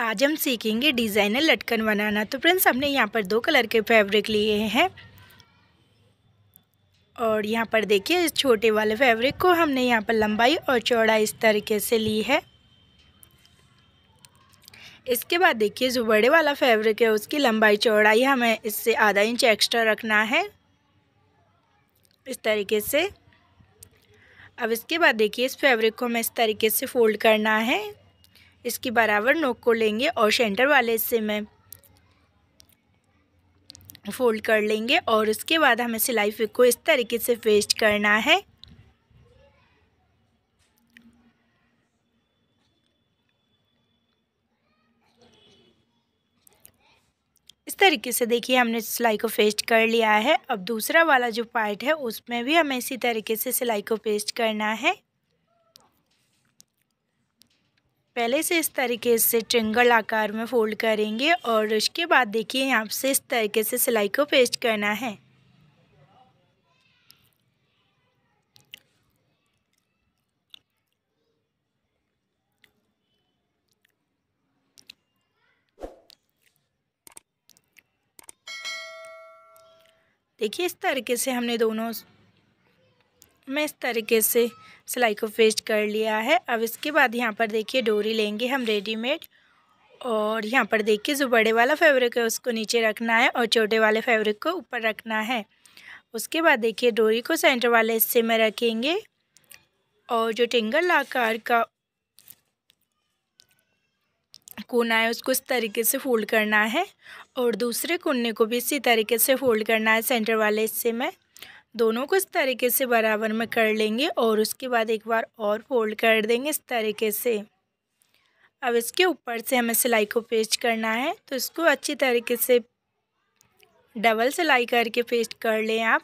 आज हम सीखेंगे डिज़ाइनर लटकन बनाना तो फ्रेंड्स हमने यहाँ पर दो कलर के फैब्रिक लिए हैं और यहाँ पर देखिए इस छोटे वाले फैब्रिक को हमने यहाँ पर लंबाई और चौड़ाई इस तरीके से ली है इसके बाद देखिए जो बड़े वाला फैब्रिक है उसकी लंबाई चौड़ाई हमें इससे आधा इंच एक्स्ट्रा रखना है इस तरीके से अब इसके बाद देखिए इस फैब्रिक को हमें इस तरीके से फोल्ड करना है इसकी बराबर नोक को लेंगे और सेंटर वाले हिस्से में फोल्ड कर लेंगे और उसके बाद हमें सिलाई फिक को इस तरीके से पेस्ट करना है इस तरीके से देखिए हमने सिलाई को पेस्ट कर लिया है अब दूसरा वाला जो पार्ट है उसमें भी हमें इसी तरीके से सिलाई को पेस्ट करना है पहले से इस तरीके से ट्रिंगल आकार में फोल्ड करेंगे और उसके बाद देखिए यहाँ से इस तरीके से सिलाई को पेस्ट करना है देखिए इस तरीके से हमने दोनों मैं इस तरीके से सिलाई को पेस्ट कर लिया है अब इसके बाद यहाँ पर देखिए डोरी लेंगे हम रेडीमेड और यहाँ पर देखिए जो बड़े वाला फैब्रिक है उसको नीचे रखना है और छोटे वाले फैब्रिक को ऊपर रखना है उसके बाद देखिए डोरी को सेंटर वाले हिस्से में रखेंगे और जो टिंगल आकार का कोना है उसको इस तरीके से फोल्ड करना है और दूसरे कोने को भी इसी तरीके से फोल्ड करना है सेंटर वाले हिस्से में दोनों को इस तरीके से बराबर में कर लेंगे और उसके बाद एक बार और फोल्ड कर देंगे इस तरीके से अब इसके ऊपर से हमें सिलाई को पेस्ट करना है तो इसको अच्छी तरीके से डबल सिलाई करके पेस्ट कर लें आप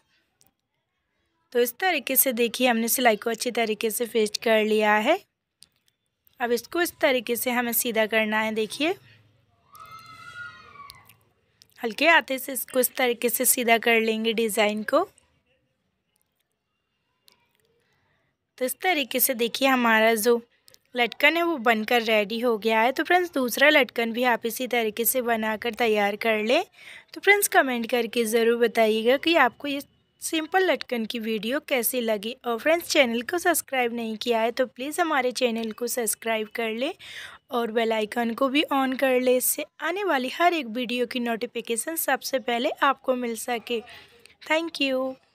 तो इस तरीके से देखिए हमने सिलाई को अच्छी तरीके से पेस्ट कर लिया है अब इसको इस तरीके से हमें सीधा करना है देखिए हल्के हाथे से इसको इस तरीके से सीधा कर लेंगे डिज़ाइन को तो इस तरीके से देखिए हमारा जो लटकन है वो बनकर रेडी हो गया है तो फ्रेंड्स दूसरा लटकन भी आप इसी तरीके से बनाकर तैयार कर लें तो फ्रेंड्स कमेंट करके ज़रूर बताइएगा कि आपको ये सिंपल लटकन की वीडियो कैसी लगी और फ्रेंड्स चैनल को सब्सक्राइब नहीं किया है तो प्लीज़ हमारे चैनल को सब्सक्राइब कर लें और बेल आइकन को भी ऑन कर लें इससे आने वाली हर एक वीडियो की नोटिफिकेशन सबसे पहले आपको मिल सके थैंक यू